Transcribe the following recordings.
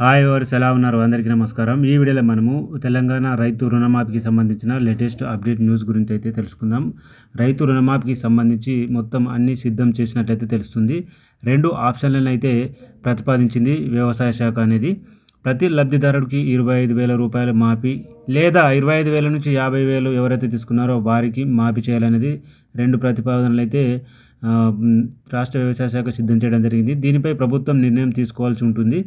hi ఎవరు ఎలా ఉన్నారు అందరికీ నమస్కారం ఈ వీడియోలో మనము తెలంగాణ రైతు రుణమాఫీకి సంబంధించిన లేటెస్ట్ అప్డేట్ న్యూస్ గురించి అయితే తెలుసుకుందాం రైతు రుణమాఫీకి సంబంధించి మొత్తం అన్నీ సిద్ధం చేసినట్లయితే తెలుస్తుంది రెండు ఆప్షన్లను అయితే ప్రతిపాదించింది వ్యవసాయ శాఖ అనేది ప్రతి లబ్ధిదారుడికి ఇరవై ఐదు వేల రూపాయలు మాఫీ లేదా ఇరవై ఐదు వేల నుంచి యాభై వేలు ఎవరైతే తీసుకున్నారో వారికి మాఫీ చేయాలనేది రెండు ప్రతిపాదనలు అయితే రాష్ట్ర వ్యవసాయ శాఖ సిద్ధం చేయడం జరిగింది దీనిపై ప్రభుత్వం నిర్ణయం తీసుకోవాల్సి ఉంటుంది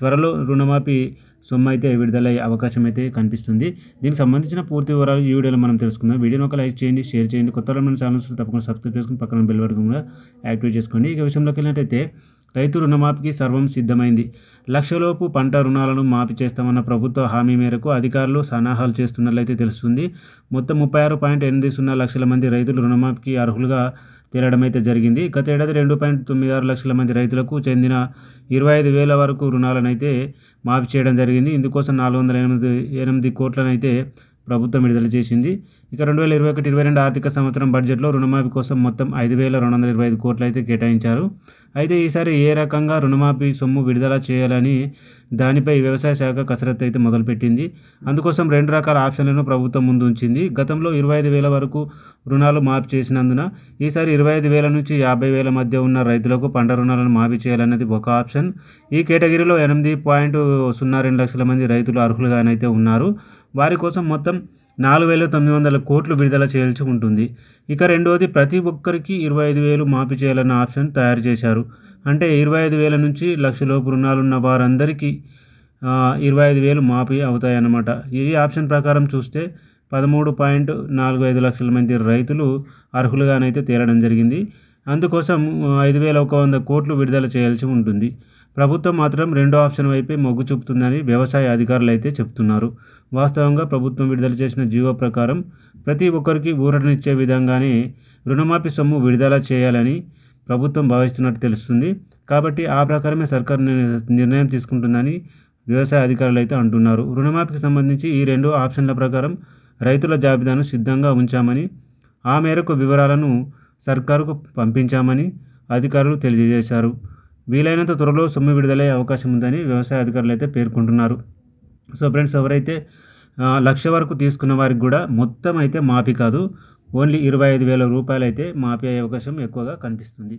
త్వరలో రుణమాఫీ సొమ్ము అయితే విడుదలయ్యే అవకాశం అయితే కనిపిస్తుంది దీనికి సంబంధించిన పూర్తి వివరాలు ఈ వీడియోలో మనం తెలుసుకుందాం వీడియోని ఒక లైక్ చేయండి షేర్ చేయండి కొత్త మన ఛానల్స్ తప్పకుండా సబ్స్క్రైబ్ చేసుకుని పక్కన బెల్ కూడా యాక్టివేట్ చేసుకోండి ఇక విషయంలోకి వెళ్ళినట్టయితే రైతు రుణమాఫీకి సర్వం సిద్ధమైంది లక్షలోపు పంట రుణాలను మాఫీ చేస్తామన్న ప్రభుత్వ హామీ మేరకు అధికారులు సన్నాహాలు చేస్తున్నట్లయితే తెలుస్తుంది మొత్తం ముప్పై ఆరు పాయింట్ ఎనిమిది సున్నా లక్షల మంది రైతులు రుణమాఫీకి అర్హులుగా తేలడం అయితే జరిగింది గత ఏడాది రెండు పాయింట్ తొమ్మిది ఆరు లక్షల మంది రైతులకు చెందిన ఇరవై ఐదు వేల వరకు రుణాలనైతే మాఫీ చేయడం జరిగింది ఇందుకోసం నాలుగు వందల ఎనిమిది ఎనిమిది కోట్లనైతే ప్రభుత్వం విడుదల చేసింది ఇక రెండు వేల ఇరవై ఒకటి ఇరవై రెండు ఆర్థిక సంవత్సరం బడ్జెట్లో రుణమాఫీ కోసం మొత్తం ఐదు వేల రెండు వందల ఇరవై ఐదు కోట్లు అయితే కేటాయించారు అయితే ఈసారి ఏ రకంగా రుణమాఫీ సొమ్ము విడుదల చేయాలని దానిపై వ్యవసాయ శాఖ కసరత్తు అయితే మొదలుపెట్టింది అందుకోసం రెండు రకాల ఆప్షన్లను ప్రభుత్వం ముందు ఉంచింది గతంలో ఇరవై ఐదు వేల వరకు రుణాలు మాఫీ చేసినందున ఈసారి ఇరవై ఐదు వేల నుంచి యాభై వేల మధ్య ఉన్న రైతులకు పంట రుణాలను మాఫీ చేయాలన్నది ఒక ఆప్షన్ ఈ కేటగిరీలో ఎనిమిది పాయింట్ సున్నా రెండు లక్షల మంది రైతులు అర్హులుగానైతే ఉన్నారు వారి కోసం మొత్తం నాలుగు వేల తొమ్మిది వందల కోట్లు విడుదల చేయాల్సి ఉంటుంది ఇక రెండవది ప్రతి ఒక్కరికి ఇరవై ఐదు వేలు మాఫీ చేయాలన్న ఆప్షన్ తయారు చేశారు అంటే ఇరవై ఐదు వేల నుంచి లక్షలోపు రుణాలున్న వారందరికీ ఇరవై ఐదు వేలు మాఫీ అవుతాయన్నమాట ఈ ఆప్షన్ ప్రకారం చూస్తే పదమూడు పాయింట్ నాలుగు ఐదు లక్షల మంది రైతులు అర్హులుగానైతే తేలడం జరిగింది అందుకోసం ఐదు వేల ఒక వంద కోట్లు విడుదల చేయాల్సి ఉంటుంది ప్రభుత్వం మాత్రం రెండో ఆప్షన్ వైపే మొగ్గు చూపుతుందని వ్యవసాయ అధికారులు అయితే చెప్తున్నారు వాస్తవంగా ప్రభుత్వం విడుదల చేసిన జీవో ప్రకారం ప్రతి ఒక్కరికి ఊరటనిచ్చే విధంగానే రుణమాఫీ సొమ్ము విడుదల చేయాలని ప్రభుత్వం భావిస్తున్నట్టు తెలుస్తుంది కాబట్టి ఆ ప్రకారమే సర్కారు నిర్ణయం తీసుకుంటుందని వ్యవసాయ అధికారులు అయితే అంటున్నారు రుణమాఫీకి సంబంధించి ఈ రెండు ఆప్షన్ల ప్రకారం రైతుల జాబితాను సిద్ధంగా ఉంచామని ఆ మేరకు వివరాలను సర్కారుకు పంపించామని అధికారులు తెలియజేశారు వీలైనంత త్వరలో సొమ్ము విడుదలయ్యే అవకాశం ఉందని వ్యవసాయ అధికారులు అయితే పేర్కొంటున్నారు సో ఫ్రెండ్స్ ఎవరైతే లక్ష వరకు తీసుకున్న వారికి కూడా మొత్తం అయితే మాఫీ కాదు ఓన్లీ ఇరవై ఐదు వేల రూపాయలు అయితే మాఫీ అయ్యే అవకాశం ఎక్కువగా కనిపిస్తుంది